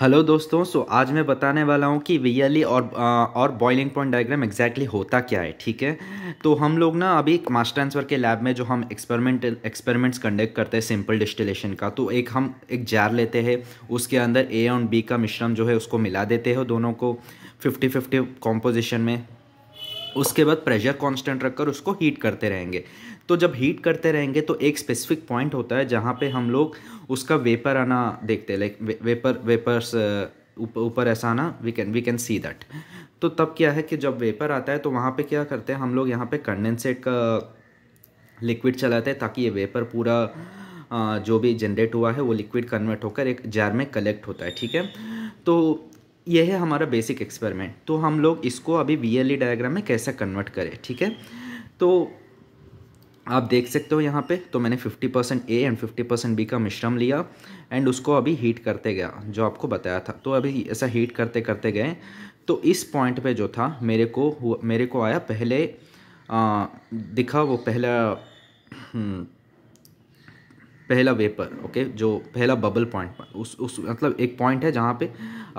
hello दोस्तों सो आज मैं बताने वाला हूँ कि वीएलई और आ, और बॉइलिंग पॉइंट डायग्राम एग्जैक्टली होता क्या है ठीक है तो हम लोग ना अभी मास ट्रांसफर के लैब में जो हम एक्सपेरिमेंट एक्सपेरिमेंट्स कंडक्ट करते हैं सिंपल डिस्टिलेशन का तो एक हम एक जार लेते हैं उसके अंदर ए और बी का मिश्रण जो है उसको मिला देते हो दोनों को फिफ्टी फिफ्टी कॉम्पोजिशन में उसके बाद प्रेशर कांस्टेंट रखकर उसको हीट करते रहेंगे तो जब हीट करते रहेंगे तो एक स्पेसिफिक पॉइंट होता है जहाँ पे हम लोग उसका वेपर आना देखते हैं लाइक वेपर वेपर्स ऊपर ऐसा आना we can we can see that तो तब क्या है कि जब वेपर आता है तो वहाँ पे क्या करते हैं हम लोग यहाँ पे कंडेंसेट का लिक्विड चलाते हैं ताकि ये वेपर पूरा uh, जो भी जनरेट हुआ है वो लिक्विड कन्वर्ट होकर एक जार में कलेक्ट होता है ठीक है तो यह है हमारा बेसिक एक्सपेरिमेंट तो हम लोग इसको अभी वी डायग्राम e में कैसे कन्वर्ट करें ठीक है तो आप देख सकते हो यहाँ पे तो मैंने 50% percent A and 50% percent B का मिश्रम लिया एंड उसको अभी हीट करते गया जो आपको बताया था तो अभी ऐसा हीट करते करते गए तो इस पॉइंट पे जो था मेरे को मेरे को आया पहले आ, दिखा वो पहला हम्म, पहला वेपर ओके जो पहला बबल पॉइंट उस उस मतलब एक पॉइंट है जहाँ पे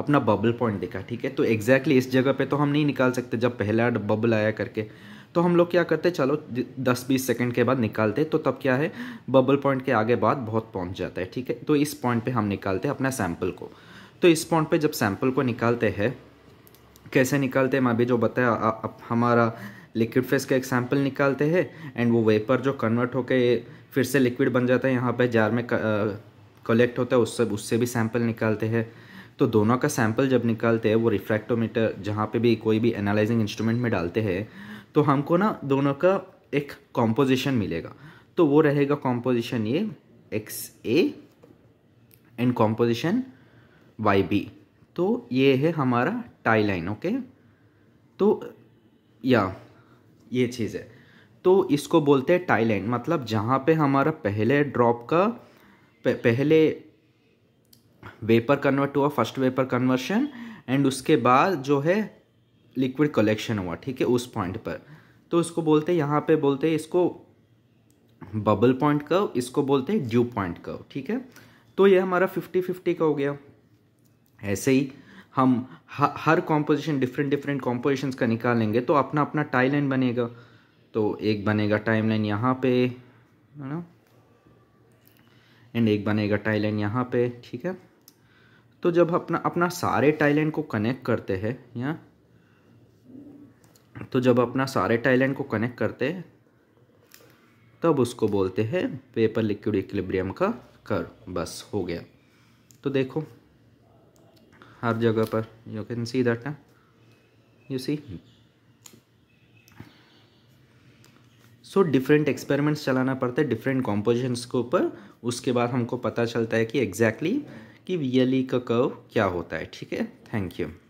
अपना बबल पॉइंट दिखा ठीक है तो एग्जैक्टली exactly इस जगह पे तो हम नहीं निकाल सकते जब पहला बबल आया करके तो हम लोग क्या करते चलो दस बीस सेकेंड के बाद निकालते तो तब क्या है बबल पॉइंट के आगे बाद बहुत पहुँच जाता है ठीक है तो इस पॉइंट पर हम निकालते हैं अपना सैम्पल को तो इस पॉइंट पर जब सैम्पल को निकालते हैं कैसे निकालते हैं मैं अभी जो बताया अब हमारा लिक्विड फेस का एक सैम्पल निकालते हैं एंड वो वेपर जो कन्वर्ट होकर फिर से लिक्विड बन जाता है यहाँ पे जार में कलेक्ट होता है उससे उससे भी सैम्पल निकालते हैं तो दोनों का सैम्पल जब निकालते हैं वो रिफ्रैक्टोमीटर जहाँ पे भी कोई भी एनालाइजिंग इंस्ट्रूमेंट में डालते हैं तो हमको ना दोनों का एक कॉम्पोजिशन मिलेगा तो वो रहेगा कॉम्पोजिशन ये X A and composition Y B तो ये है हमारा टाई लाइन ओके तो या ये चीज़ है तो इसको बोलते हैं टाई लाइन मतलब जहाँ पे हमारा पहले ड्रॉप का पहले वेपर कन्वर्ट हुआ फर्स्ट वेपर कन्वर्शन एंड उसके बाद जो है लिक्विड कलेक्शन हुआ ठीक है उस पॉइंट पर तो इसको बोलते हैं यहाँ पे बोलते हैं इसको बबल पॉइंट कर्व इसको बोलते हैं ड्यू पॉइंट कर्व ठीक है तो ये हमारा फिफ्टी फिफ्टी का हो गया ऐसे ही हम हर कॉम्पोजिशन डिफरेंट डिफरेंट कॉम्पोजिशन का निकालेंगे तो अपना अपना टाई लाइन बनेगा तो एक बनेगा टाइम लाइन यहाँ पे है ना एंड एक बनेगा टाई लाइन यहाँ पे ठीक है तो जब अपना अपना सारे टाई लाइन को कनेक्ट करते हैं यहाँ तो जब अपना सारे टाइलेंट को कनेक्ट करते हैं तब उसको बोलते हैं पेपर लिक्विड इक्विलिब्रियम का कर्व बस हो गया तो देखो हर जगह पर you can see that you see so different experiments चलाना पड़ता है डिफरेंट कॉम्पोजिशंस के ऊपर उसके बाद हमको पता चलता है कि एग्जैक्टली exactly कि वीएलई का कर्व क्या होता है ठीक है थैंक यू